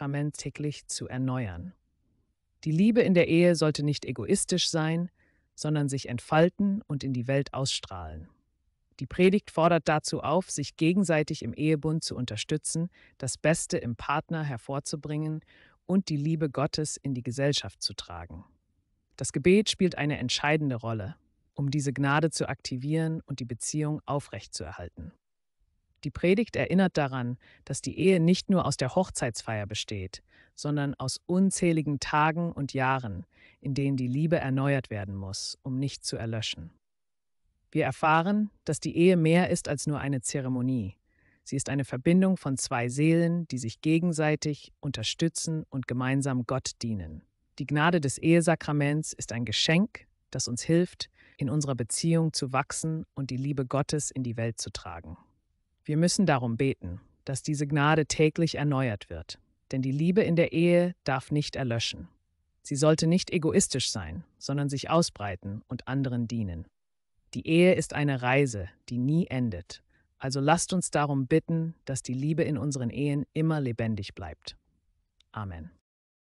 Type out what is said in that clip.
Sakrament täglich zu erneuern. Die Liebe in der Ehe sollte nicht egoistisch sein, sondern sich entfalten und in die Welt ausstrahlen. Die Predigt fordert dazu auf, sich gegenseitig im Ehebund zu unterstützen, das Beste im Partner hervorzubringen und die Liebe Gottes in die Gesellschaft zu tragen. Das Gebet spielt eine entscheidende Rolle, um diese Gnade zu aktivieren und die Beziehung aufrechtzuerhalten. Die Predigt erinnert daran, dass die Ehe nicht nur aus der Hochzeitsfeier besteht, sondern aus unzähligen Tagen und Jahren, in denen die Liebe erneuert werden muss, um nicht zu erlöschen. Wir erfahren, dass die Ehe mehr ist als nur eine Zeremonie. Sie ist eine Verbindung von zwei Seelen, die sich gegenseitig unterstützen und gemeinsam Gott dienen. Die Gnade des Ehesakraments ist ein Geschenk, das uns hilft, in unserer Beziehung zu wachsen und die Liebe Gottes in die Welt zu tragen. Wir müssen darum beten, dass diese Gnade täglich erneuert wird, denn die Liebe in der Ehe darf nicht erlöschen. Sie sollte nicht egoistisch sein, sondern sich ausbreiten und anderen dienen. Die Ehe ist eine Reise, die nie endet, also lasst uns darum bitten, dass die Liebe in unseren Ehen immer lebendig bleibt. Amen.